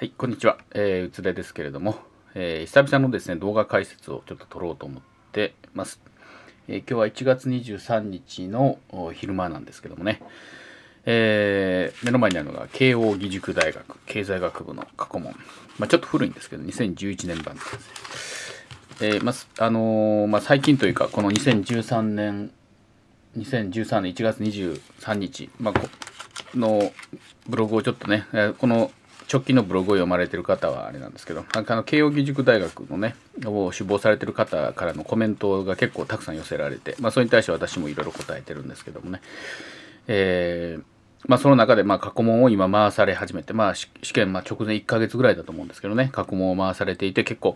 はい、こんにちは。えー、うつれですけれども、えー、久々のですね、動画解説をちょっと撮ろうと思ってます。えー、今日は1月23日の昼間なんですけどもね、えー、目の前にあるのが慶応義塾大学経済学部の過去問。まあ、ちょっと古いんですけど、2011年版です、ね。えー、まあ、あのまあ、最近というか、この2013年、2013年1月23日、まあ、のブログをちょっとね、この直近のブログを読まれてる方はあれなんですけど、なんかあの慶應義塾大学のね、を志望されてる方からのコメントが結構たくさん寄せられて、まあ、それに対して私もいろいろ答えてるんですけどもね。えーまあ、その中で、まあ、過去問を今回され始めて、まあ、試験、まあ、直前1ヶ月ぐらいだと思うんですけどね、過去問を回されていて、結構、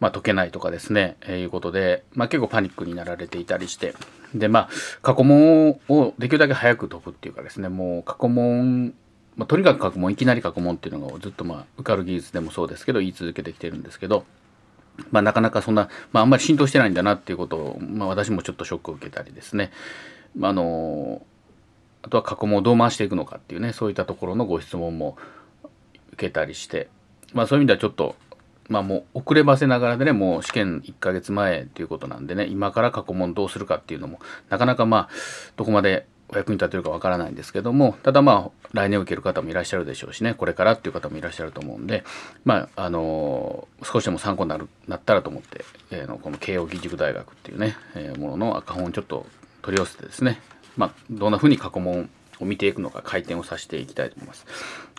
まあ、解けないとかですね、えー、いうことで、まあ、結構パニックになられていたりして、で、まあ、過去問をできるだけ早く解くっていうかですね、もう過去問まあ、とにかく過去問いきなり過去問っていうのがずっとまあ受かる技術でもそうですけど言い続けてきてるんですけど、まあ、なかなかそんな、まあ、あんまり浸透してないんだなっていうことを、まあ、私もちょっとショックを受けたりですね、まあ、あのあとは過去問をどう回していくのかっていうねそういったところのご質問も受けたりして、まあ、そういう意味ではちょっとまあもう遅ればせながらでね、もう試験1ヶ月前ということなんでね、今から過去問どうするかっていうのも、なかなかまあ、どこまでお役に立てるかわからないんですけどもただまあ来年受ける方もいらっしゃるでしょうしねこれからっていう方もいらっしゃると思うんでまああの少しでも参考になるなったらと思って、えー、のこの慶應義塾大学っていうね、えー、ものの赤本をちょっと取り寄せてですねまあどんなふうに過去問を見ていくのか回転をさせていきたいと思います。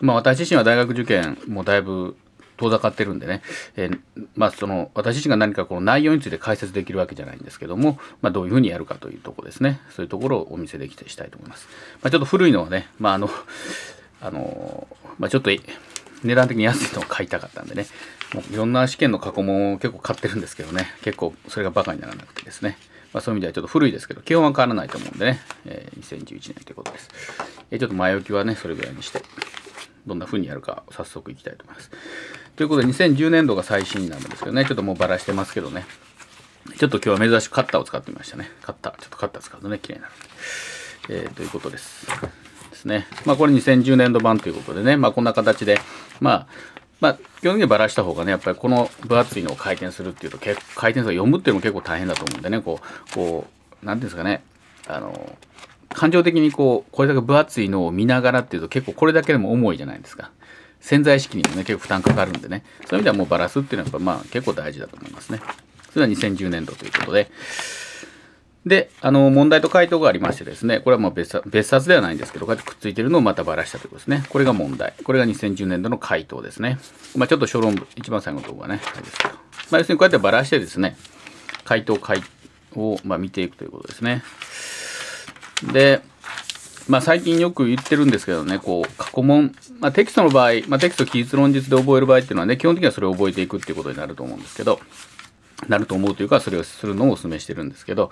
まあ私自身は大学受験もだいぶ遠ざかってるんでね、えー、まあ、その私自身が何かこの内容について解説できるわけじゃないんですけども、まあ、どういうふうにやるかというとこですねそういうところをお見せできてしたいと思います、まあ、ちょっと古いのはね、まあのあのまあ、ちょっと値段的に安いのを買いたかったんでねもういろんな試験の過去問を結構買ってるんですけどね結構それがバカにならなくてですねまあ、そういう意味ではちょっと古いですけど、基本は変わらないと思うんでね、えー、2011年ということです。えー、ちょっと前置きはね、それぐらいにして。どんな風にやるか早速いきたいと思います。ということで2010年度が最新なんですけどね、ちょっともうバラしてますけどね。ちょっと今日は珍しくカッターを使ってみましたね。カッター、ちょっとカッター使うとね、綺麗になるんで。えー、ということです。ですね。まあこれ2010年度版ということでね、まあこんな形で、まあ、まあ、基本的にバラした方がね、やっぱりこの分厚いのを回転するっていうと、結回転数を読むっていうのも結構大変だと思うんでね、こう、こう、なんていうんですかね、あの、感情的にこうこれだけ分厚いのを見ながらっていうと結構これだけでも重いじゃないですか潜在意識にもね結構負担かかるんでねそういう意味ではもうバラすっていうのはまあ結構大事だと思いますねそれは2010年度ということでで、あの、問題と回答がありましてですね、これはもう別冊別冊ではないんですけど、くっついてるのをまたばらしたということですね。これが問題。これが2010年度の回答ですね。まあちょっと小論文、一番最後の動画ね、あれですけど。まあ要するにこうやってばらしてですね、回答を、まあ、見ていくということですね。で、まあ、最近よく言ってるんですけどね、こう、過去問、まあ、テキストの場合、まあ、テキスト記述論述で覚える場合っていうのはね、基本的にはそれを覚えていくっていうことになると思うんですけど、なると思うというか、それをするのをお勧めしてるんですけど、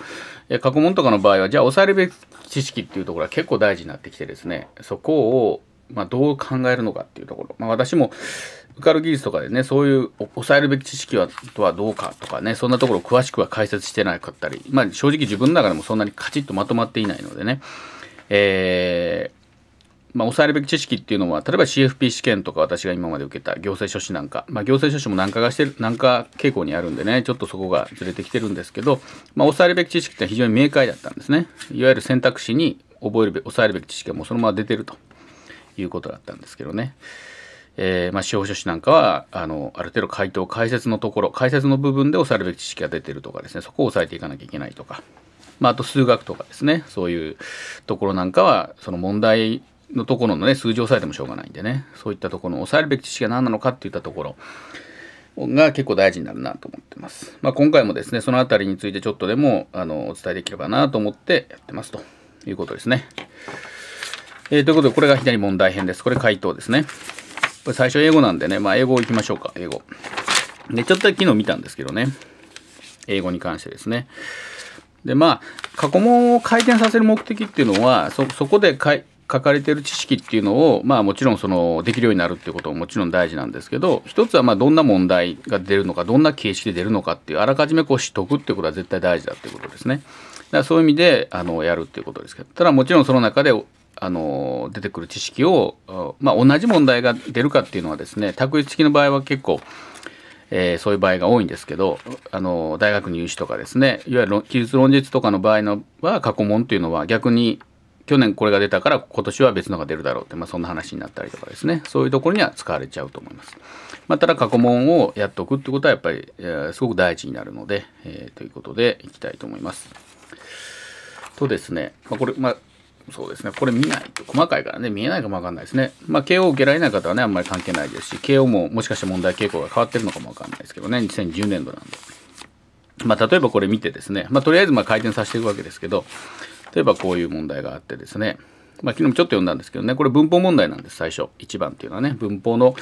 え過去問とかの場合は、じゃあ、押さえるべき知識っていうところは結構大事になってきてですね、そこを、まあ、どう考えるのかっていうところ、まあ、私も、カル技術とかでね、そういう抑えるべき知識はとはどうかとかね、そんなところを詳しくは解説してなかったり、まあ正直自分の中でもそんなにカチッとまとまっていないのでね、えー、まあ、抑えるべき知識っていうのは、例えば CFP 試験とか私が今まで受けた行政書士なんか、まあ、行政書士も南化がしてる、南下傾向にあるんでね、ちょっとそこがずれてきてるんですけど、まあ、抑えるべき知識って非常に明快だったんですね。いわゆる選択肢に覚えるべ、抑えるべき知識がもうそのまま出てるということだったんですけどね。えー、まあ、司法書士なんかはあのある程度回答解説のところ解説の部分で押されるべき知識が出てるとかですねそこを押さえていかなきゃいけないとか、まあ、あと数学とかですねそういうところなんかはその問題のところのね数字を押さえてもしょうがないんでねそういったところの押さえるべき知識が何なのかっていったところが結構大事になるなと思ってます。まあ、今回もですねその辺りについてちょっとでもあのお伝えできればなと思ってやってますということですね。えー、ということでこれが左問題編です。これ回答ですね。これ最初英語なんでね、まあ、英語行きましょうか、英語。で、ちょっと昨日見たんですけどね。英語に関してですね。で、まあ、過去問を回転させる目的っていうのは、そ、そこで書かれてる知識っていうのを、まあもちろんそのできるようになるっていうことももちろん大事なんですけど、一つはまどんな問題が出るのか、どんな形式で出るのかっていう、あらかじめこう知とくっていうことは絶対大事だっていうことですね。だからそういう意味で、あの、やるっていうことですけど、ただもちろんその中であの出てくる知識を、まあ、同じ問題が出るかっていうのはですね択一式の場合は結構、えー、そういう場合が多いんですけどあの大学入試とかですねいわゆる記述論述とかの場合のは過去問っていうのは逆に去年これが出たから今年は別のが出るだろうって、まあ、そんな話になったりとかですねそういうところには使われちゃうと思います。まあ、ただ過去問をやっておくってことはやっぱり、えー、すごく大事になるので、えー、ということでいきたいと思います。とですね、まあ、これ、まあ、そうですね。これ見ないと、細かいからね、見えないかもわかんないですね。まあ、KO を受けられない方はね、あんまり関係ないですし、KO ももしかして問題傾向が変わってるのかもわかんないですけどね、2010年度なんで。まあ、例えばこれ見てですね、まあ、とりあえずま回転させていくわけですけど、例えばこういう問題があってですね、まあ、昨日もちょっと読んだんですけどね、これ文法問題なんです、最初。1番っていうのはね、文法の、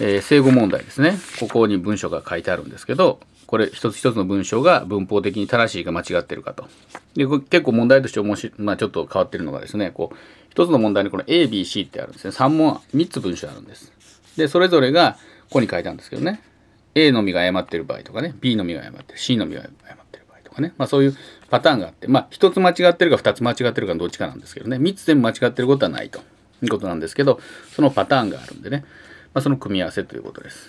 えー、正誤問題ですね。ここに文章が書いてあるんですけど、これ一つ一つの文章が文法的に正しいか間違ってるかと。で、結構問題として面し、まあ、ちょっと変わってるのがですね、こう、一つの問題にこの A、B、C ってあるんですね。3問、3つ文章あるんです。で、それぞれがここに書いたんですけどね、A のみが誤ってる場合とかね、B のみが誤ってる、C のみが誤ってる場合とかね、まあそういうパターンがあって、まあ、1つ間違ってるか2つ間違ってるかどっちかなんですけどね、3つ全部間違ってることはないということなんですけど、そのパターンがあるんでね、まあ、その組み合わせということです。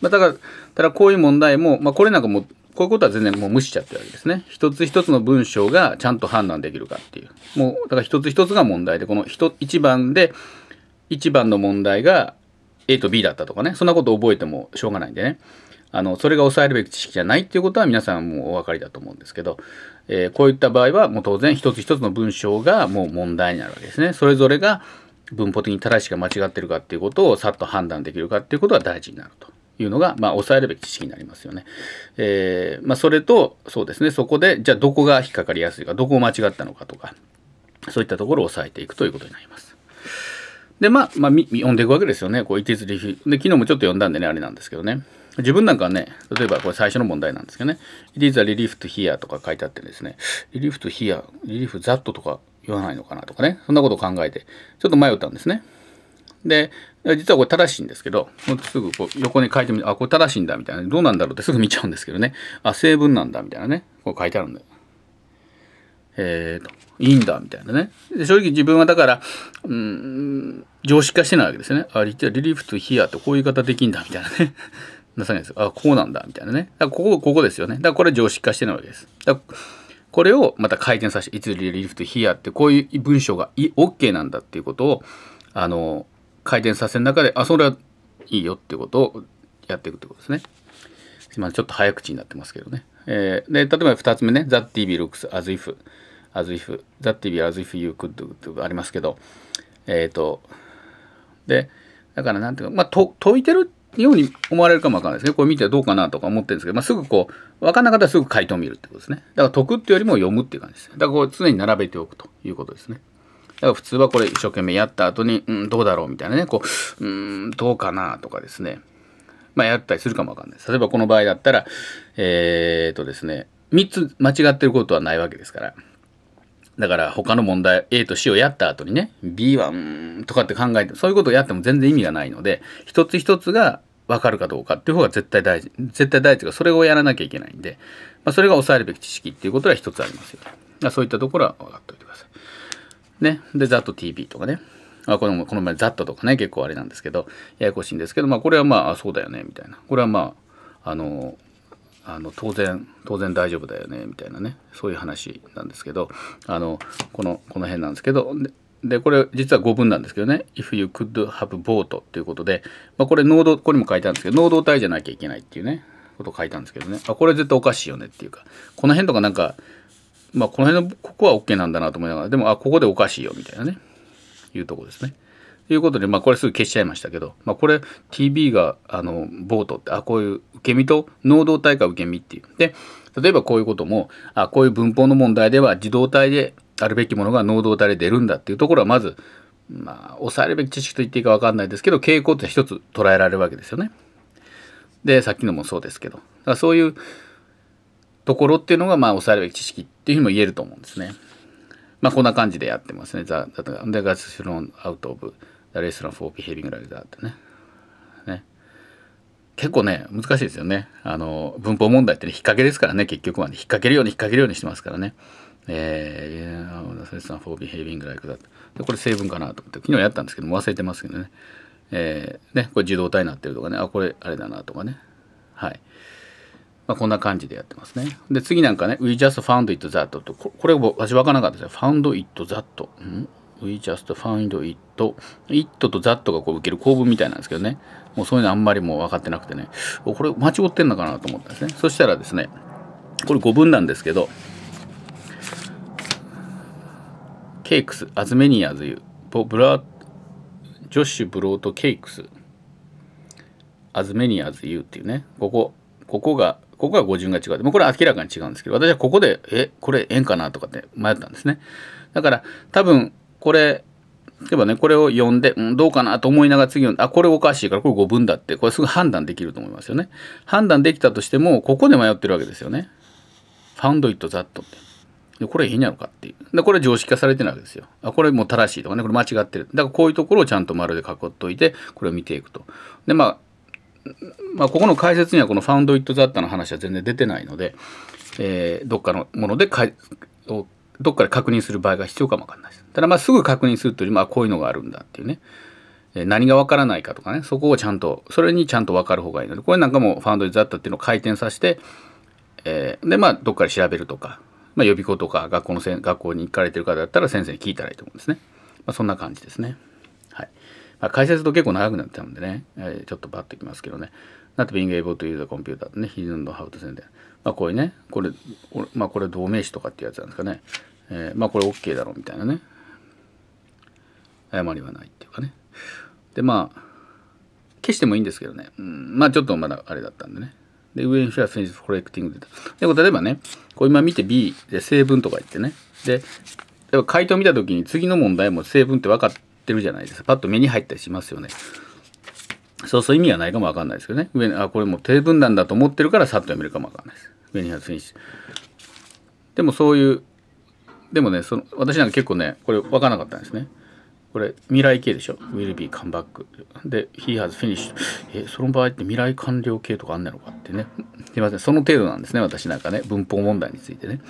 まあ、だから、ただこういう問題も、まあ、これなんかもう、こういうことは全然もう無視しちゃってるわけですね。一つ一つの文章がちゃんと判断できるかっていう。もう、だから一つ一つが問題で、この1番で、1番の問題が A と B だったとかね、そんなこと覚えてもしょうがないんでね。あのそれが抑えるべき知識じゃないっていうことは皆さんもうお分かりだと思うんですけどえー、こういった場合はもう当然一つ一つの文章がもう問題になるわけですね。それぞれが文法的に正しいか間違ってるかっていうことをさっと判断できるかっていうことが大事になるというのが、まあ、抑えるべき知識になりますよね。えー、まあ、それと、そうですね、そこで、じゃあどこが引っかかりやすいか、どこを間違ったのかとか、そういったところを抑えていくということになります。で、まあ、まあ、読んでいくわけですよね。こう、いてつりで、昨日もちょっと読んだんでね、あれなんですけどね。自分なんかね、例えばこれ最初の問題なんですけどね、it is a relief to hear とか書いてあってですね、relief to hear, relief that とか言わないのかなとかね、そんなことを考えて、ちょっと迷ったんですね。で、実はこれ正しいんですけど、すぐこう横に書いてみて、あ、これ正しいんだみたいな、どうなんだろうってすぐ見ちゃうんですけどね、あ、成分なんだみたいなね、こう書いてあるんだよ。えーと、いいんだみたいなね。で正直自分はだから、うん、常識化してないわけですね。あ、実はリリーフとヒアってこういう言い方できんだみたいなね。出さないです。あ、こうなんだ、みたいなね。だここ、ここですよね。だからこれ常識化してないわけです。だこれをまた回転させて、いつリリフトヒアって、こういう文章が OK なんだっていうことを、あの、回転させる中で、あ、それはいいよってことをやっていくってことですね。まん、ちょっと早口になってますけどね。えー、で、例えば2つ目ね、That TV looks as if, as if, That TV as if you could ってありますけど、えっ、ー、と、で、だからなんていうか、まあ、と解いてるように思われるかもわからないですね。これ見てどうかなとか思ってるんですけど、まあ、すぐこう、わかんなかったらすぐ回答を見るってことですね。だから解くっていうよりも読むっていう感じです。だからこう常に並べておくということですね。だから普通はこれ一生懸命やった後に、うん、どうだろうみたいなね、こう、うん、どうかなとかですね。まあ、やったりするかもわかんないです。例えばこの場合だったら、えー、っとですね、3つ間違ってることはないわけですから。だから他の問題 A と C をやった後にね B はうんとかって考えてそういうことをやっても全然意味がないので一つ一つが分かるかどうかっていう方が絶対大事絶対大事がそれをやらなきゃいけないんで、まあ、それが抑えるべき知識っていうことは一つありますよ、あ、そういったところは分かっておいてください。ね、で「ざっと TV」とかねあこのこの前「ざっと」とかね結構あれなんですけどややこしいんですけど、まあ、これはまあそうだよねみたいなこれはまああのあの当然当然大丈夫だよねみたいなねそういう話なんですけどあのこのこの辺なんですけどでこれ実は語文なんですけどね「if you could have bought」ということで、まあ、これ能動ここにも書いてあるんですけど能動体じゃなきゃいけないっていうねこと書いたんですけどねあこれ絶対おかしいよねっていうかこの辺とかなんかまあこの辺のここは OK なんだなと思いながらでもあここでおかしいよみたいなねいうとこですね。いうことで、まあ、これすぐ消しちゃいましたけど、まあ、これ TB があのボートってあこういう受け身と能動体か受け身っていう。で例えばこういうこともあこういう文法の問題では自動体であるべきものが能動体で出るんだっていうところはまず、まあ、抑えるべき知識と言っていいか分かんないですけど傾向って一つ捉えられるわけですよね。でさっきのもそうですけどだからそういうところっていうのがまあ抑えるべき知識っていうふうにも言えると思うんですね。まあこんな感じでやってますね。ザ・だから、アウト・オブ・ The Reason for Behaving Like That ってね。ね。結構ね、難しいですよね。あの、文法問題って、ね、引っ掛けですからね、結局はね。引っ掛けるように引っ掛けるようにしてますからね。えー、The Reason for Behaving Like That。で、これ成分かなと思って、昨日やったんですけども忘れてますけどね。えー、ね、これ自動体になってるとかね、あ、これあれだなとかね。はい。まあ、こんな感じでやってますね。で、次なんかね、We just found it that と、これ私分からなかったですよ。found it that。We just found it. it と that がこう受ける構文みたいなんですけどね。もうそういうのあんまりもう分かってなくてね。これ間違ってんのかなと思ったんですね。そしたらですね、これ語文なんですけど、ケークス、アズメニアズユ、ブラジョッシュブロートケークス、アズメニアズユっていうね、ここ、ここが、ここが語順が違う。もうこれ明らかに違うんですけど、私はここで、え、これ円かなとかって迷ったんですね。だから多分これ、例えばね、これを読んで、うん、どうかなと思いながら次読んで、あ、これおかしいから、これ5分だって、これすぐ判断できると思いますよね。判断できたとしても、ここで迷ってるわけですよね。ファウンドイットザットって。で、これいいんやろかっていう。で、これ常識化されてるわけですよ。あ、これもう正しいとかね、これ間違ってる。だからこういうところをちゃんと丸で囲っといて、これを見ていくと。で、まあ、まあ、ここの解説にはこのファウンドイットザットの話は全然出てないので、えー、どっかのものでかいどっかで確認する場合が必要かもわかんないです。ただまあすぐ確認するというよりまあこういうのがあるんだっていうね。何がわからないかとかね、そこをちゃんと、それにちゃんとわかる方がいいので、これなんかもファンドーズだったっていうのを回転させて、えー、で、まあ、どっかで調べるとか、まあ、予備校とか学校のせん、学校に行かれてる方だったら先生に聞いたらいいと思うんですね。まあ、そんな感じですね。はい。まあ、解説と結構長くなっちゃうんでね、えー、ちょっとバッといきますけどね。Not being able to use a computer ね、ヒ e ンドハウト know まあ、これねこれまあこれ同名詞とかってやつなんですかね、えー、まあこれ OK だろうみたいなね誤りはないっていうかねでまあ消してもいいんですけどね、うん、まあちょっとまだあれだったんでねで上にシェア先日コレクティングでで例えばねこう今見て B で成分とか言ってねで回答見た時に次の問題も成分って分かってるじゃないですかパッと目に入ったりしますよねそうそう意味はないかも分かんないですけどね上あこれもう分なんだと思ってるからさっと読めるかも分かんないです上1 0でもそういう、でもね、その私なんか結構ね、これ分からなかったんですね。これ未来形でしょ ?will be come back. で、he has finished. え、その場合って未来完了形とかあんなのかってね。すいません。その程度なんですね。私なんかね。文法問題についてね。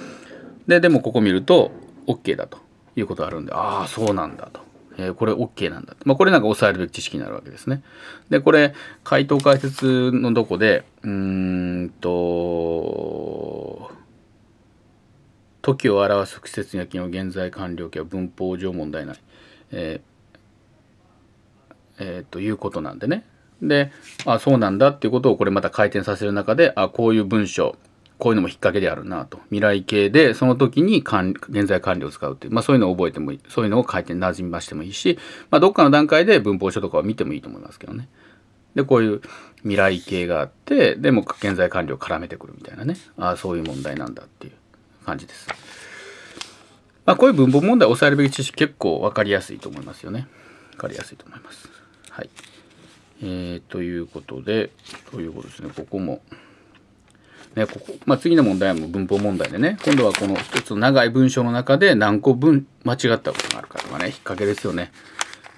で、でもここ見ると OK だということがあるんで、ああ、そうなんだと。えー、これ OK なんだ。まあ、これなんか押さえるべき知識になるわけですね。で、これ、回答解説のどこで、うんと、時を表す季節や機能、現在完了形は文法上問題ない。えー、えー、ということなんでね。で、あ、そうなんだっていうことをこれまた回転させる中で、あ、こういう文章、こういうのも引っ掛けであるなと。未来形で、その時に現在管理を使うっていう、まあそういうのを覚えてもいい。そういうのを書いて馴染ましてもいいし、まあどっかの段階で文法書とかを見てもいいと思いますけどね。で、こういう未来形があって、でも現在管理を絡めてくるみたいなね。ああ、そういう問題なんだっていう感じです。まあこういう文法問題を抑えるべき知識結構わかりやすいと思いますよね。わかりやすいと思います。はい。えー、ということで、ということですね。ここも。ね、ここ、まあ、次の問題も文法問題でね、今度はこの一つの長い文章の中で何個分間違ったことがあるかとかね、引っ掛けですよね。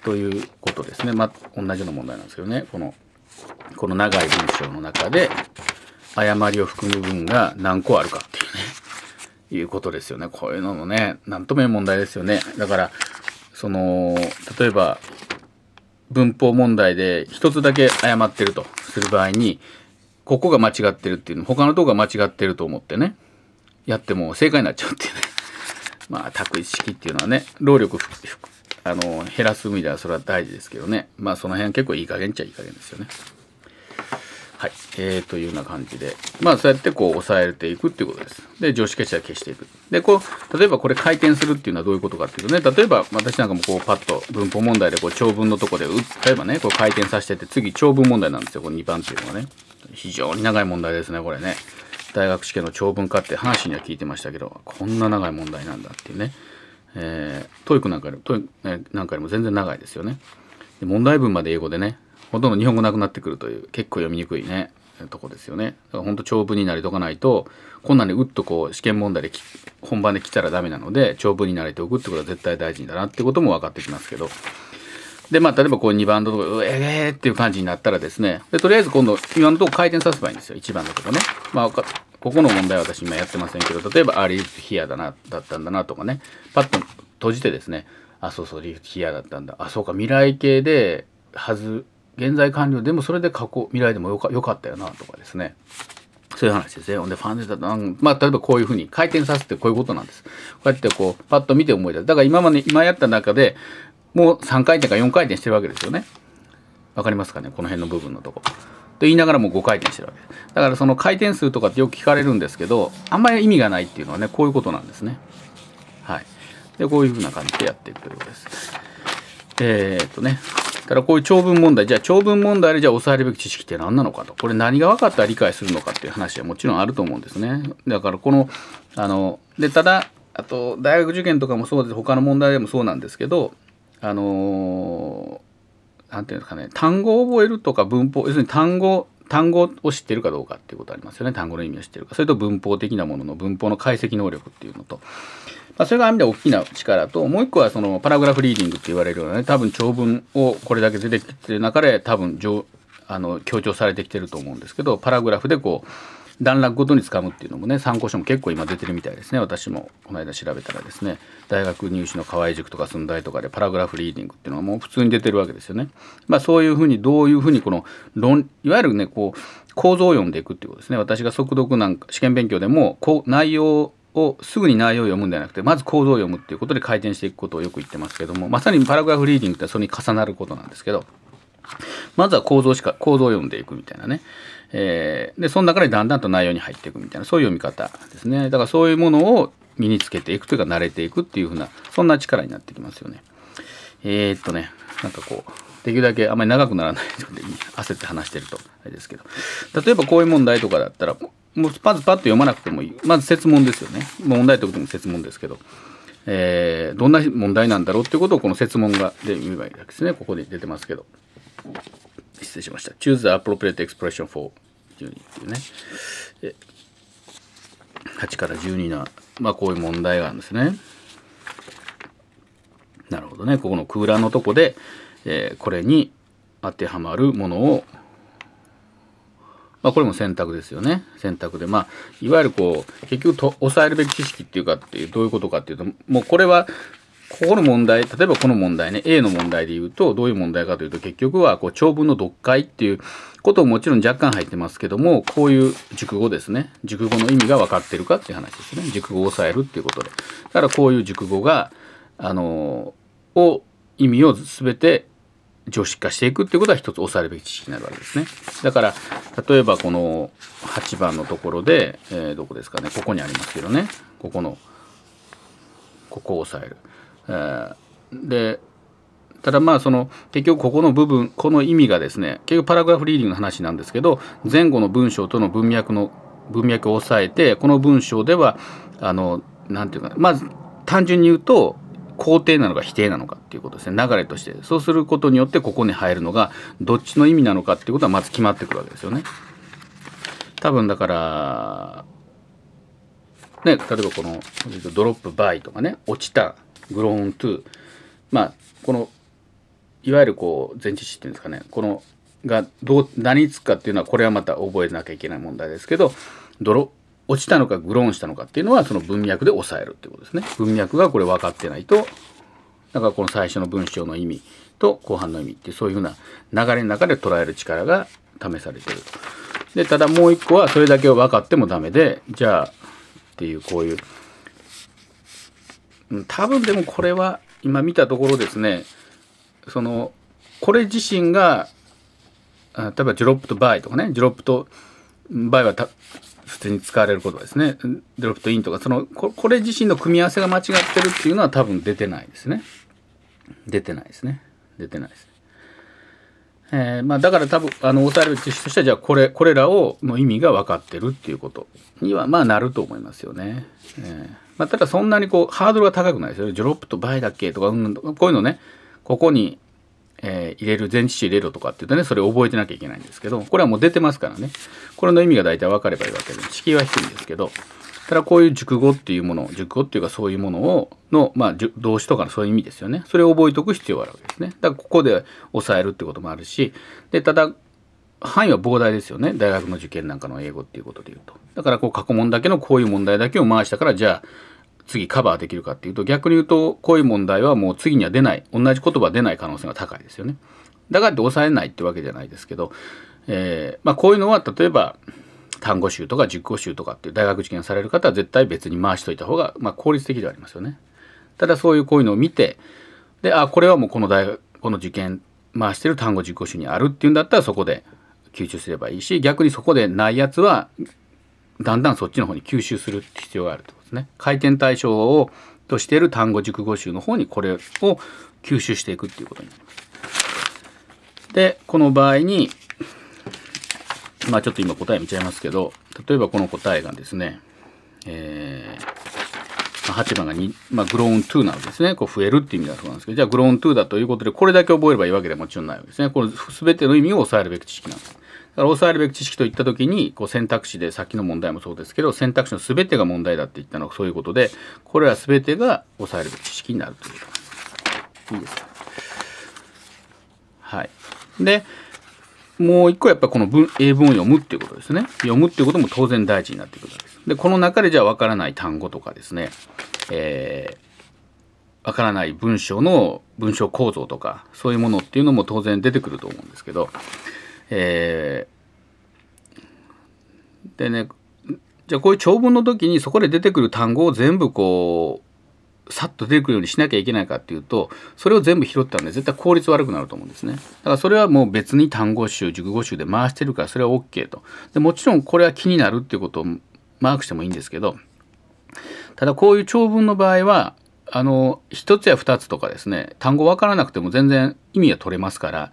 ということですね。まあ、同じような問題なんですけどね、この、この長い文章の中で、誤りを含む文が何個あるかっていうね、いうことですよね。こういうのもね、なんとも言う問題ですよね。だから、その、例えば、文法問題で一つだけ誤ってるとする場合に、ここが間違ってるっていうの、他のとこが間違ってると思ってね、やっても正解になっちゃうっていうね。まあ、択一式っていうのはね、労力あの減らすみたいな、それは大事ですけどね。まあ、その辺結構いい加減っちゃいい加減ですよね。はい。えー、というような感じで。まあ、そうやってこう、抑えていくっていうことです。で、常識化して消していく。で、こう、例えばこれ回転するっていうのはどういうことかっていうとね、例えば私なんかもこう、パッと文法問題でこう、長文のとこで、例えばね、こう回転させてて、次長文問題なんですよ、この2番っていうのはね。非常に長い問題ですね、これね。大学試験の長文化って話には聞いてましたけど、こんな長い問題なんだっていうね。えー、トイックなんかよりトイックなんかよりも全然長いですよね。で問題文まで英語でね、ほとんど日本語なくなってくるという結構読みにくいねとこですよね。だから本当長文になりとかないとこんなにうっとこう試験問題で本番で来たらダメなので長文に慣れておくってことは絶対大事だなってことも分かってきますけど。で、まあ、例えばこう2番のところ、えーっていう感じになったらですね、でとりあえず今度、今のところ回転させばいいんですよ、1番のとこね。まあ、ここの問題は私今やってませんけど、例えば、あ、リーフヒアだな、だったんだなとかね、パッと閉じてですね、あ、そうそう、リーフヒアだったんだ。あ、そうか、未来系で、はず、現在完了でもそれで過去、未来でもよかよかったよな、とかですね。そういう話ですね。ほんで、ファンデータと、まあ、例えばこういうふうに回転させてこういうことなんです。こうやってこう、パッと見て思い出す。だから今まで、今やった中で、もう3回転か4回転してるわけですよね。わかりますかねこの辺の部分のとこ。と言いながらも5回転してるわけだからその回転数とかってよく聞かれるんですけどあんまり意味がないっていうのはねこういうことなんですねはいでこういうふうな感じでやっていくということですえー、っとねだからこういう長文問題じゃあ長文問題でじゃあ抑えるべき知識って何なのかとこれ何が分かったら理解するのかっていう話はもちろんあると思うんですねだからこのあのでただあと大学受験とかもそうです他の問題でもそうなんですけどあのー、なんていうんですかね単語を覚えるとか文法要するに単語単語を知ってるかどうかっていうことありますよね単語の意味を知ってるかそれと文法的なものの文法の解析能力っていうのと、まあ、それがある意味で大きな力ともう一個はそのパラグラフリーディングって言われるようなね多分長文をこれだけ出てきてる中で多分あの強調されてきてると思うんですけどパラグラフでこう段落ごとにつかむっていうのもね参考書も結構今出てるみたいですね私もこの間調べたらですね大学入試の河合塾とか駿台とかでパラグラフリーディングっていうのはもう普通に出てるわけですよね。まあ、そういうふうにどういうふうにこの論いわゆるねこう構造を読んでいくっていうことですね私が速読なんか試験勉強でもこう内容をすぐに内容を読むんではなくてまず構造を読むっていうことで回転していくことをよく言ってますけどもまさにパラグラフリーディングってそれに重なることなんですけど。まずは構造しか構造を読んでいくみたいなね、えー、でその中でだんだんと内容に入っていくみたいなそういう読み方ですねだからそういうものを身につけていくというか慣れていくっていうふうなそんな力になってきますよねえー、っとねなんかこうできるだけあまり長くならないので焦って話してるとあれですけど例えばこういう問題とかだったらもうまずパッと読まなくてもいいまず設問ですよね問題解くとも設問ですけど、えー、どんな問題なんだろうっていうことをこの設問がで見ればいいけですねここで出てますけど。失礼しました。Choose the appropriate expression for 12っていうね。8から12な、まあこういう問題があるんですね。なるほどね。ここの空欄のとこで、えー、これに当てはまるものを、まあこれも選択ですよね。選択で。まあ、いわゆるこう、結局と、抑えるべき知識っていうかっていう、どういうことかっていうと、もうこれはここの問題、例えばこの問題ね、A の問題で言うと、どういう問題かというと、結局はこう長文の読解っていうことももちろん若干入ってますけども、こういう熟語ですね。熟語の意味が分かってるかっていう話ですね。熟語を抑えるっていうことで。だからこういう熟語が、あの、を、意味を全て常識化していくっていうことは一つ抑えるべき知識になるわけですね。だから、例えばこの8番のところで、えー、どこですかね、ここにありますけどね、ここの、ここを押さえる。えー、でただまあその結局ここの部分この意味がですね結局パラグラフリーディングの話なんですけど前後の文章との文脈の文脈を押さえてこの文章ではあの何て言うかまず単純に言うと肯定なのか否定なのかっていうことですね流れとしてそうすることによってここに入るのがどっちの意味なのかっていうことはまず決まってくるわけですよね。多分だからね例えばこの「ドロップバイ」とかね「落ちた」グローン2、まあ、このいわゆるこう前置詞っていうんですかねこのがどう何につくかっていうのはこれはまた覚えなきゃいけない問題ですけど泥落ちたのかグローンしたのかっていうのはその文脈で抑えるってことですね。文脈がこれ分かってないとだからこの最初の文章の意味と後半の意味ってそういうふうな流れの中で捉える力が試されてる。でただもう一個はそれだけを分かってもダメでじゃあっていうこういう多分でもこれは今見たところですねそのこれ自身が例えばジロップとバイとかねジロップとバイは普通に使われることですねジロップとインとかそのこれ自身の組み合わせが間違ってるっていうのは多分出てないですね出てないですね出てないですえー、まあ、だから多分あの押さえる知識としてはじゃあこれこれらをの意味が分かってるっていうことにはまあなると思いますよね。えーまあ、ただそんなにこう、ハードルが高くないですよ。ジョロップと倍だっけとか、うん、こういうのね、ここに、えー、入れる、前置詞入れろとかって言うとね、それ覚えてなきゃいけないんですけど、これはもう出てますからね。これの意味が大体分かればいいわけで、式は低いんですけど、ただこういう熟語っていうもの、熟語っていうかそういうものを、の、まあ、動詞とかのそういう意味ですよね。それを覚えておく必要があるわけですね。だからここで押さえるってこともあるし、で、ただ、範囲は膨大ですよね大学の受験なんかの英語っていうことでいうとだからこう過去問だけのこういう問題だけを回したからじゃあ次カバーできるかっていうと逆に言うとこういう問題はもう次には出ない同じ言葉出ない可能性が高いですよねだからって抑えないってわけじゃないですけど、えー、まあ、こういうのは例えば単語集とか熟語集とかっていう大学受験される方は絶対別に回しといた方が、まあ、効率的ではありますよねただそういうこういうのを見てであこれはもうこの大学この受験回してる単語熟語集にあるっていうんだったらそこで吸収すればいいし逆にそこでないやつはだんだんそっちの方に吸収する必要があるってことですね。回転対象をとしている単語熟語集の方にこれを吸収していくっていうことになります。でこの場合にまあちょっと今答え見ちゃいますけど例えばこの答えがですね、えー8番がまあ、グローン2なわけですね。こう増えるっていう意味だそうなんですけど、じゃあグローン2だということで、これだけ覚えればいいわけではもちろんないわけですね。これ全ての意味を抑えるべき知識なんです。だから抑えるべき知識といったときに、こう選択肢で、さっきの問題もそうですけど、選択肢の全てが問題だって言ったのはそういうことで、これら全てが抑えるべき知識になるということいいですかはい。で、もう一個やっぱこの文英文を読むっていうことですね。読むっていうことも当然大事になってくるわけです。でこの中でじゃあわからない単語とかですね、えーわからない文章の文章構造とかそういうものっていうのも当然出てくると思うんですけど、えー、でねじゃあこういう長文の時にそこで出てくる単語を全部こうさっと出てくるようにしなきゃいけないかっていうとそれを全部拾ったんで絶対効率悪くなると思うんですねだからそれはもう別に単語集熟語集で回してるからそれは OK とでもちろんこれは気になるっていうことマークしてもいいんですけど、ただこういう長文の場合は、あの、一つや二つとかですね、単語わからなくても全然意味が取れますから、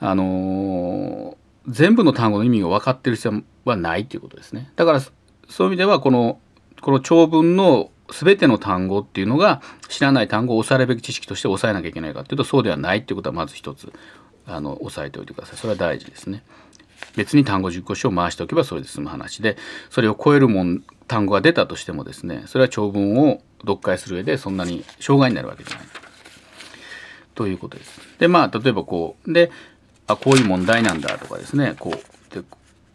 あの全部の単語の意味が分かってる必要はないていうことですね。だから、そういう意味では、この、この長文の全ての単語っていうのが知らない単語を押さえるべき知識として押さえなきゃいけないかっていうとそうではないっていうことはまず一つあの押さえておいてください。それは大事ですね。別に単語熟語詞を回しておけばそれで済む話でそれを超えるもん単語が出たとしてもですねそれは長文を読解する上でそんなに障害になるわけじゃないということです。でまあ例えばこうであこういう問題なんだとかですねこうで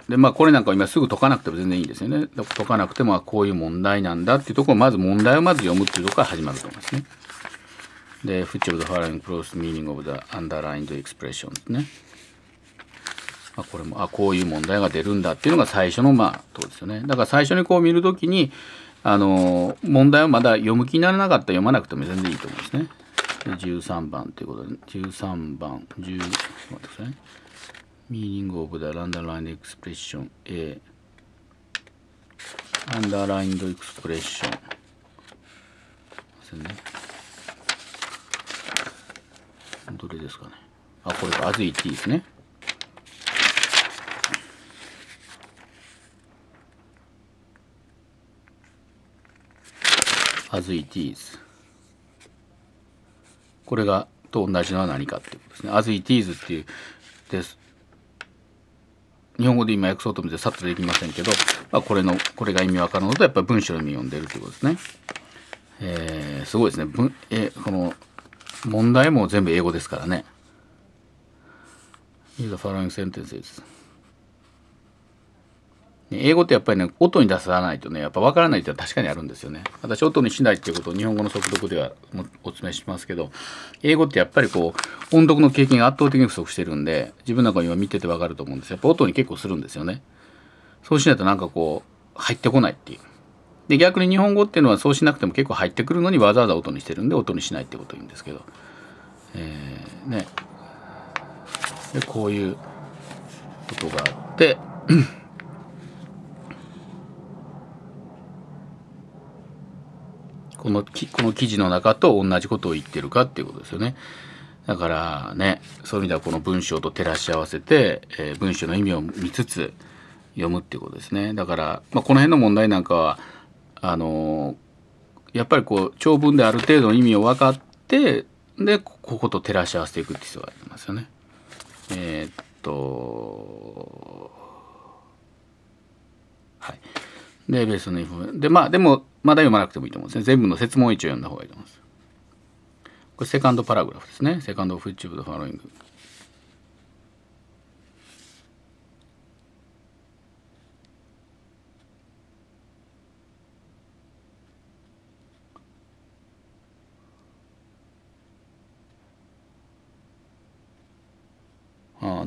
でまあこれなんか今すぐ解かなくても全然いいんですよね解かなくてもこういう問題なんだっていうところまず問題をまず読むっていうところから始まると思いますね。で「フ h i c h of the following close meaning of the u n d ね。まあ、これもあこういう問題が出るんだっていうのが最初のまあとこですよねだから最初にこう見るときにあの問題をまだ読む気にならなかったら読まなくても全然いいと思うんですね。13番ということで13番10待ってください。meaning of the underlined expression A underlined expression ね。どれですかね。あ、これが as i ですね。as it is これがと同じのは何かっていうことですね as it is っていうです日本語で今訳そうと思ってさっとできませんけど、まあ、これのこれが意味わかるのとやっぱり文章の意味読んでるということですね。えー、すごいですね。文えこの問題も全部英語ですからね。Use the following sentences. 英語ってやっぱりね音に出さないとねやっぱ分からないって確かにあるんですよね私音にしないっていうことを日本語の速読ではお勧めしますけど英語ってやっぱりこう音読の経験が圧倒的に不足してるんで自分なんか今見てて分かると思うんですやっぱ音に結構するんですよねそうしないとなんかこう入ってこないっていうで逆に日本語っていうのはそうしなくても結構入ってくるのにわざわざ音にしてるんで音にしないってことを言うんですけどえー、ねでこういうことがあってこのこの記事の中と同じことを言ってるかっていうことですよね。だからねそういう意味ではこの文章と照らし合わせて、えー、文章の意味を見つつ読むっていうことですね。だから、まあ、この辺の問題なんかはあのー、やっぱりこう長文である程度の意味を分かってでここと照らし合わせていくって必要がありますよね。えー、っとはい。で、ベースので、まあ、でも、まだ読まなくてもいいと思うんですね。全部の説問一応読んだ方がいいと思います。これセカンドパラグラフですね。セカンドオフチューブファロイング。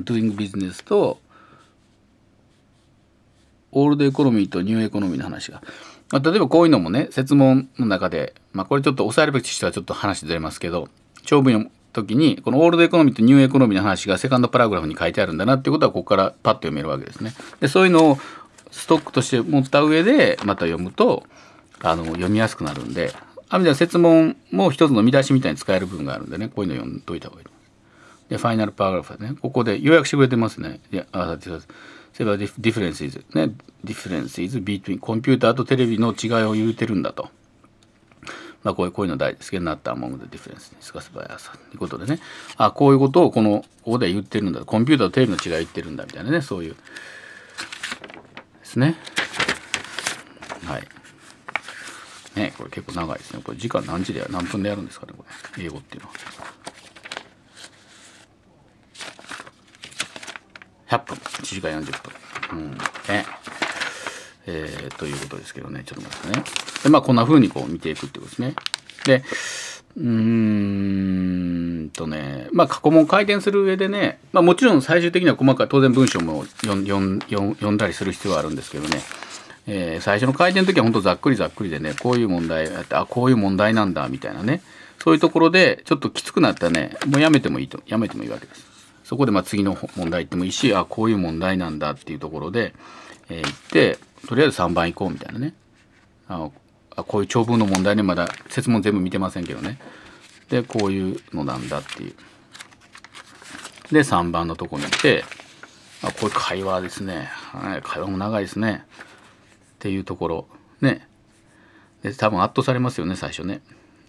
doing business とオールドエコノミーとニューエコノミーの話がまあ、例えばこういうのもね設問の中で、まあ、これちょっと抑えるべき人はちょっと話ずれますけど長文の時にこのオールドエコノミーとニューエコノミーの話がセカンドパラグラフに書いてあるんだなっていうことはここからパッと読めるわけですね。でそういうのをストックとして持った上でまた読むとあの読みやすくなるんである意味では設問も一つの見出しみたいに使える部分があるんでねこういうの読んどいた方がいい。でファイナルパラグラフでねここで予約してくれてますね。いやあ例えば differences ね differences between コンピューターとテレビの違いを言うてるんだとまあこういうこういうの大事ですけどなった among the difference にすかすばやさということでねあこういうことをこのここで言ってるんだコンピューターとテレビの違い言ってるんだみたいなねそういうですねはいねこれ結構長いですねこれ時間何時で何分でやるんですかねこれ英語っていうのは。100分1時間40分、うん、ねえー、ということですけどねちょっと待ってねでまあこんな風にこう見ていくってことですねでうーんとねまあ過去問回転する上でね、まあ、もちろん最終的には細かい当然文章も読んだりする必要はあるんですけどね、えー、最初の回転の時は本当ざっくりざっくりでねこういう問題あってあこういう問題なんだみたいなねそういうところでちょっときつくなったらねもうやめてもいいとやめてもいいわけです。そこでま次の問題行ってもいいしあこういう問題なんだっていうところで、えー、行ってとりあえず3番行こうみたいなねあこういう長文の問題ねまだ説問全部見てませんけどねでこういうのなんだっていうで3番のとこに行ってあこういう会話ですね、はい、会話も長いですねっていうところねで多分圧倒されますよね最初ね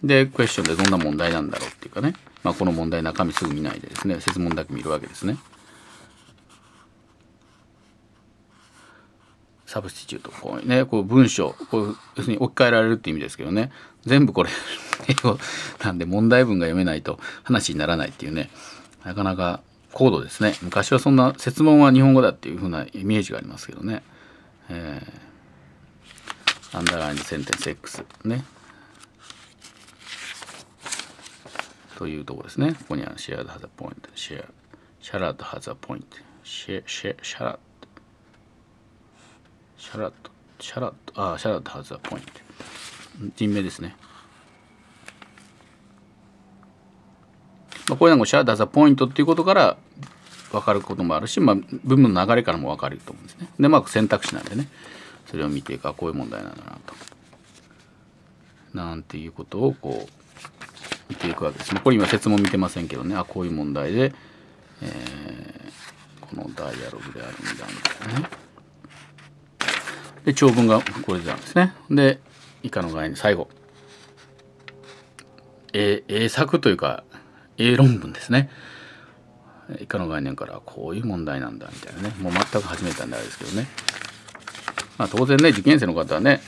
でクエスチョンでどんな問題なんだろうっていうかねまあ、この問題中身すぐ見ないでですね設問だけ見るわけですね。サブスティチュートこうねこう文章こういうるに置き換えられるって意味ですけどね全部これ英語なんで問題文が読めないと話にならないっていうねなかなか高度ですね昔はそんな設問は日本語だっていうふうなイメージがありますけどね。えーアンダーラインセンテンス X ね。というとこですね。ここにあシェアードハザポイント、シェア、シャラドハザポイント、シェ、シェ、シャラット、シャラット、シャラット、あ、シャラドハザポイント。人名ですね。まあ、これなんかシャラドハザポイントっていうことから分かることもあるし、まあ、文の流れからも分かると思うんですね。で、まあ、選択肢なんでね、それを見ていく、こういう問題なんだなと。なんていうことをこう見ていくわけです。まこれ今説問見てませんけどね、あ、こういう問題で、えー、このダイアログであるんだみたいなね。で、長文がこれなんですね。で、以下の概念、最後。え英作というか、英論文ですね。以下の概念からこういう問題なんだみたいなね。もう全く初めてなんであれですけどね。まあ当然ね、受験生の方はね、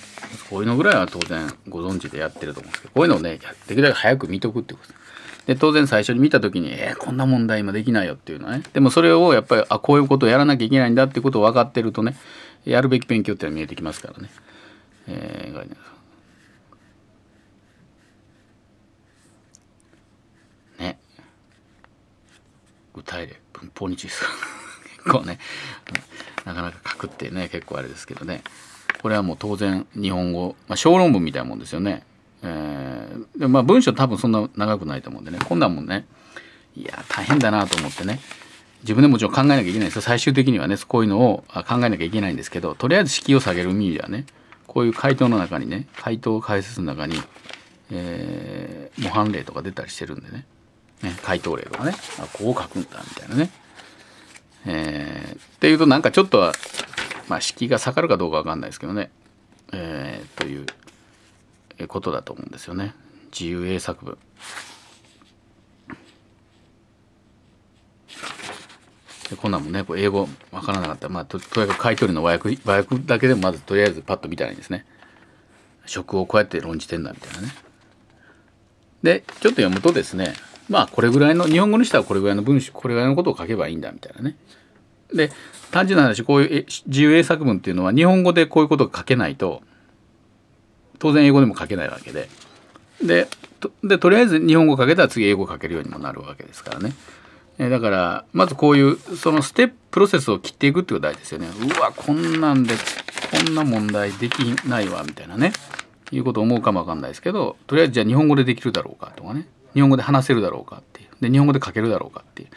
こういうのぐらいは当然ご存知でやってると思うんですけどこういうのをねできるだけ早く見とくってことです。で当然最初に見た時に「えー、こんな問題今できないよ」っていうのはねでもそれをやっぱりあこういうことをやらなきゃいけないんだっていうことを分かってるとねやるべき勉強っていうのは見えてきますからね。えー、ね歌えれ文法に注意する結構ねなかなか書くってね結構あれですけどね。これはもう当然日本語、まあ、小論文みたいなもんですよね。えー、でまあ文章多分そんな長くないと思うんでねこんなんもねいや大変だなと思ってね自分でもちろん考えなきゃいけないですよ最終的にはねこういうのを考えなきゃいけないんですけどとりあえず式を下げる意味ではねこういう回答の中にね回答解説の中に、えー、模範例とか出たりしてるんでねね回答例とかねあこう書くんだみたいなね。えー、っていうとなんかちょっとまあ、敷居が下がるかどうか分かんないですけどね、えー、ということだと思うんですよね自由英作文。でこんなんもねこう英語わからなかったら、まあ、ととにかく買い取りの和訳和訳だけでもまずとりあえずパッと見たらいいんですね。食をこうやって論じてんだみたいなね。でちょっと読むとですねまあこれぐらいの日本語にしたらこれぐらいの文章これぐらいのことを書けばいいんだみたいなね。で単純な話こういう自由英作文っていうのは日本語でこういうことを書けないと当然英語でも書けないわけででとりあえず日本語書けたら次英語書けるようにもなるわけですからね。えだからまずこういうそのステッププロセスを切っていくっていうのが大事ですよね。うわこんなんでこんな問題できないわみたいなねいうことを思うかもわかんないですけどとりあえずじゃあ日本語でできるだろうかとかね日本語で話せるだろうかっていうで日本語で書けるだろうかっていう。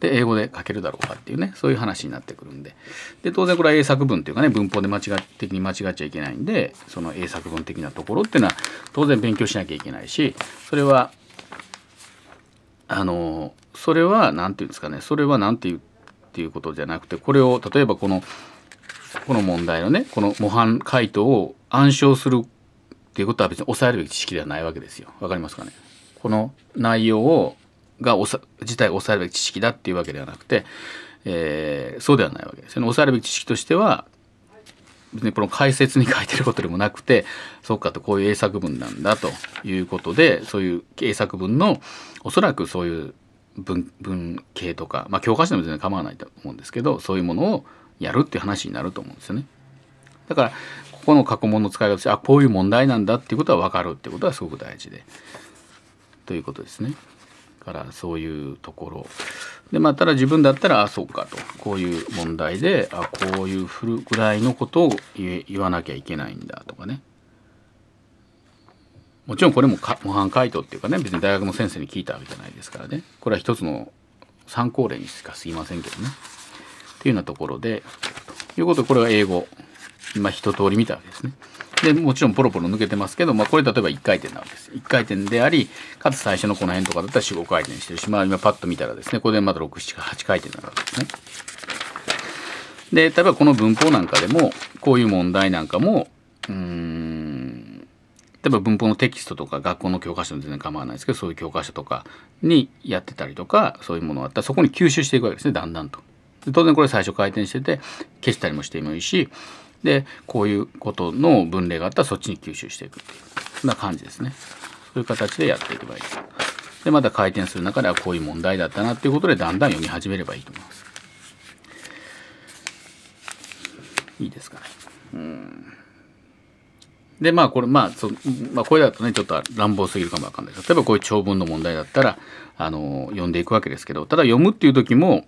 で英語で書けるだろうかっていうねそういう話になってくるんでで当然これは英作文というかね文法で間違っ的に間違っちゃいけないんでその英作文的なところっていうのは当然勉強しなきゃいけないしそれはあのそれは何て言うんですかねそれは何て言うっていうことじゃなくてこれを例えばこのこの問題のねこの模範解答を暗唱するっていうことは別に抑えるべき知識ではないわけですよ。わかりますかねこの内容をが自体抑えるべき知識だっていうわけではなくて、えー、そうではないわけですよね。抑えるべき知識としては別にこの解説に書いてることでもなくてそっかとこういう英作文なんだということでそういう英作文のおそらくそういう文文系とか、まあ、教科書でも全然構わないと思うんですけどそういうものをやるっていう話になると思うんですよね。だからここの過去問の使い方としてあこういう問題なんだっていうことは分かるっていうことはすごく大事でということですね。からそういうところでまあただ自分だったらあそうかとこういう問題であこういうふるぐらいのことを言わなきゃいけないんだとかねもちろんこれも模範解答っていうかね別に大学の先生に聞いたわけじゃないですからねこれは一つの参考例にしかすぎませんけどねっていうようなところでということでこれは英語今一通り見たわけですね。でもちろんポロポロ抜けてますけど、まあ、これ例えば1回転なわけです。1回転であり、かつ最初のこの辺とかだったら4、5回転してるし、まあ今パッと見たらですね、これでまた6、7、8回転になるわけですね。で、例えばこの文法なんかでも、こういう問題なんかも、うん、例えば文法のテキストとか学校の教科書全然構わないですけど、そういう教科書とかにやってたりとか、そういうものがあったらそこに吸収していくわけですね、だんだんと。当然これ最初回転してて消したりもしてもいいしでこういうことの分類があったらそっちに吸収していくっていうそんな感じですねそういう形でやっていけばいいでまた回転する中ではこういう問題だったなっていうことでだんだん読み始めればいいと思いますいいですかねうんでまあこれまあそ、まあ、これだとねちょっと乱暴すぎるかもわかんない例えばこういう長文の問題だったらあの読んでいくわけですけどただ読むっていう時も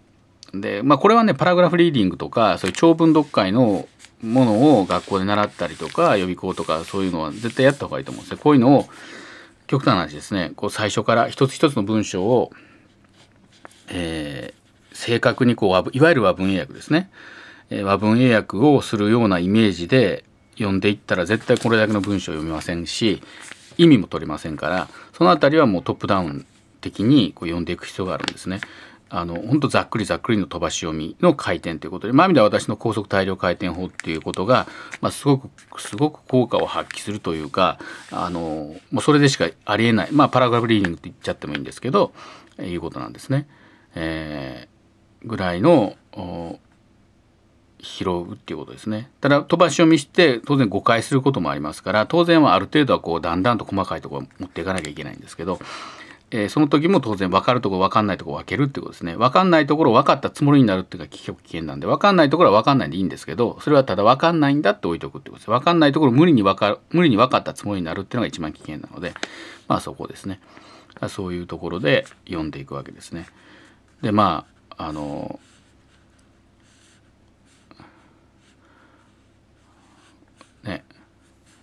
で、まあ、これはねパラグラフリーディングとかそういう長文読解のものを学校で習ったりとか予備校とかそういうのは絶対やった方がいいと思うんですね。こういうのを極端な話ですねこう最初から一つ一つの文章を、えー、正確にこういわゆる和文英訳ですね、え和文英訳をするようなイメージで読んでいったら絶対これだけの文章を読みませんし意味も取れませんからその辺りはもうトップダウン的にこう読んでいく必要があるんですね。あの本当ざっくりざっくりの飛ばし読みの回転ということで、まあ、では私の高速大量回転法っていうことが、まあ、すごくすごく効果を発揮するというかあのもうそれでしかありえない、まあ、パラグラフリーディングって言っちゃってもいいんですけどいうことなんですね。えー、ぐらいの拾うっていうことですね。ただ飛ばし読みして当然誤解することもありますから当然はある程度はこうだんだんと細かいところ持っていかなきゃいけないんですけどえー、その時も当然分かるところ分かんないところ分けるってことですね分かんないところ分かったつもりになるっていうのが結局危険なんで分かんないところは分かんないでいいんですけどそれはただ分かんないんだって置いとくってことです分かんないところ無理に分か無理に分かったつもりになるっていうのが一番危険なのでまあそこですねそういうところで読んでいくわけですねでまああのね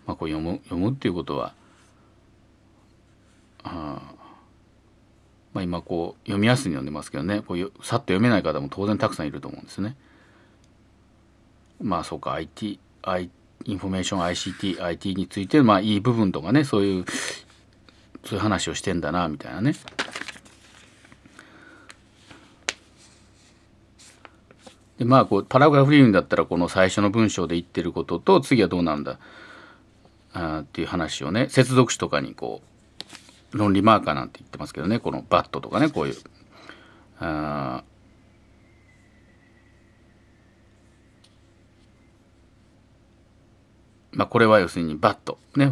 まあこう読む読むっていうことは今こう読みやすいに読んでますけどねこうさっと読めない方も当然たくさんいると思うんですね。まあそうか IT、I、インフォメーション ICT、IT についてまあいい部分とかねそういうそういう話をしてんだなみたいなね。でまあこうパラグラフリーンだったらこの最初の文章で言ってることと次はどうなんだあっていう話をね接続詞とかにこう論理マーカーなんて言ってますけどねこのバットとかねこういうあまあこれは要するにバットね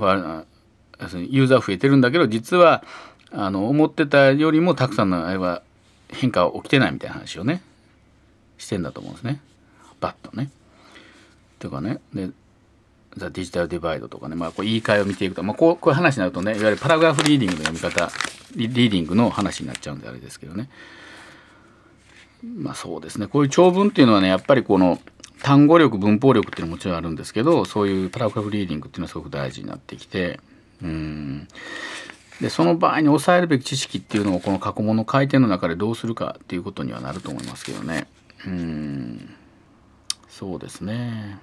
要するにユーザー増えてるんだけど実はあの思ってたよりもたくさんのあれは変化は起きてないみたいな話をねしてんだと思うんですねバットね。とかねでザ・デジタル・ディバイドとかね、まあ、こう言い換えを見ていくと、まあ、こうこういう話になるとねいわゆるパラグラフリーディングの読み方リーディングの話になっちゃうんであれですけどねまあそうですねこういう長文っていうのはねやっぱりこの単語力文法力っていうのももちろんあるんですけどそういうパラグラフリーディングっていうのはすごく大事になってきてうんでその場合に抑えるべき知識っていうのをこの過去問の回転の中でどうするかっていうことにはなると思いますけどねうんそうですね。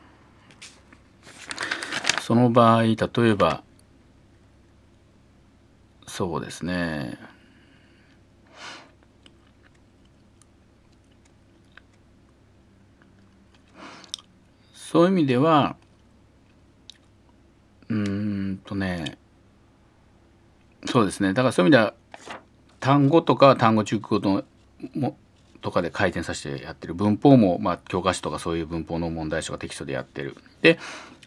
その場合例えばそうですねそういう意味ではうんとねそうですねだからそういう意味では単語とか単語中国語のとかで回転させてやってる文法も、まあ、教科書とかそういう文法の問題書がテキストでやってるで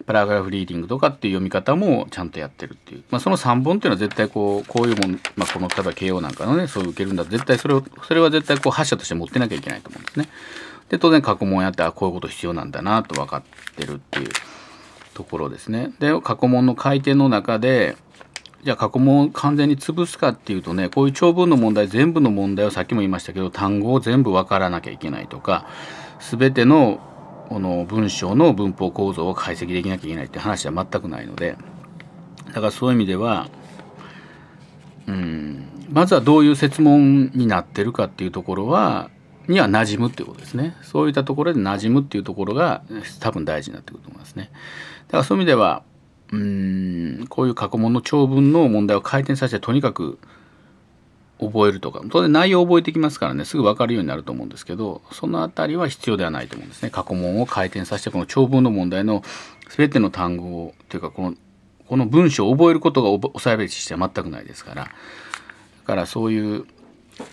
パラグラフリーディングとかっていう読み方もちゃんとやってるっていう、まあ、その3本っていうのは絶対こうこういうもん、まあ、この例えば慶なんかのねそういう受けるんだ絶対それをそれは絶対こう発射として持ってなきゃいけないと思うんですね。で当然過去問やってあこういうこと必要なんだなと分かってるっていうところですね。で過去問の回転の中でじゃあ過去問を完全に潰すかっていうとねこういう長文の問題全部の問題をさっきも言いましたけど単語を全部分からなきゃいけないとか全てのこの文章の文法構造を解析できなきゃいけないって話は全くないのでだからそういう意味ではうんまずはどういう設問になってるかっていうところはには馴染むっていうことですねそういったところで馴染むっていうところが多分大事になってくると思いますねだからそういう意味ではうんこういう過去問の長文の問題を回転させてとにかく覚えるとか当然内容を覚えてきますからねすぐ分かるようになると思うんですけどその辺りは必要ではないと思うんですね過去問を回転させてこの長文の問題の全ての単語をというかこのこの文章を覚えることがおさえべきしては全くないですからだからそういう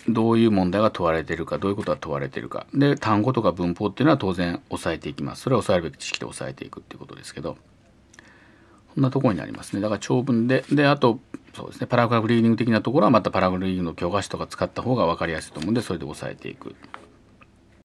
どういう問題が問われてるかどういうことが問われてるかで単語とか文法っていうのは当然押さえていきますそれは抑えるべき知識で抑えていくっていうことですけどこんなところになりますねだから長文でであとそうですねパラグラフリーディング的なところはまたパラグラフリーディングの教科書とか使った方が分かりやすいと思うんでそれで押さえていく。